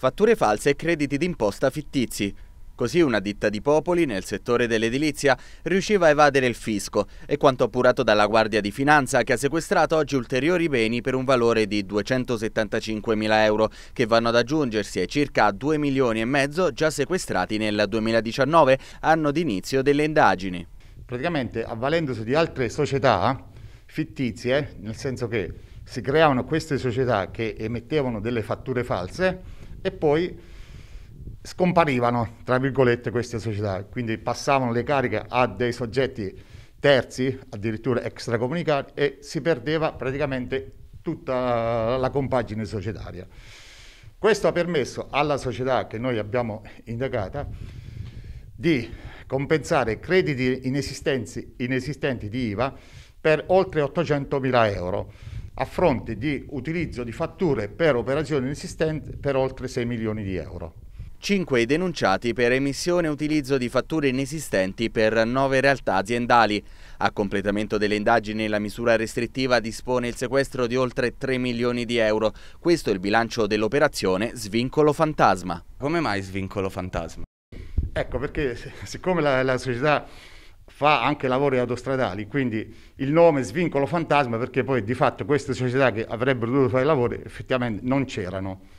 fatture false e crediti d'imposta fittizi. Così una ditta di popoli nel settore dell'edilizia riusciva a evadere il fisco e quanto appurato dalla Guardia di Finanza che ha sequestrato oggi ulteriori beni per un valore di 275 mila euro che vanno ad aggiungersi ai circa 2 milioni e mezzo già sequestrati nel 2019, anno d'inizio delle indagini. Praticamente avvalendosi di altre società eh, fittizie, eh, nel senso che si creavano queste società che emettevano delle fatture false, e poi scomparivano, tra virgolette, queste società, quindi passavano le cariche a dei soggetti terzi, addirittura extracomunicati, e si perdeva praticamente tutta la compagine societaria. Questo ha permesso alla società che noi abbiamo indagata di compensare crediti inesistenti, inesistenti di IVA per oltre 800 mila euro a fronte di utilizzo di fatture per operazioni inesistenti per oltre 6 milioni di euro. Cinque denunciati per emissione e utilizzo di fatture inesistenti per nove realtà aziendali. A completamento delle indagini la misura restrittiva dispone il sequestro di oltre 3 milioni di euro. Questo è il bilancio dell'operazione Svincolo Fantasma. Come mai Svincolo Fantasma? Ecco perché siccome la, la società fa anche lavori autostradali, quindi il nome svincolo fantasma perché poi di fatto queste società che avrebbero dovuto fare i lavori effettivamente non c'erano.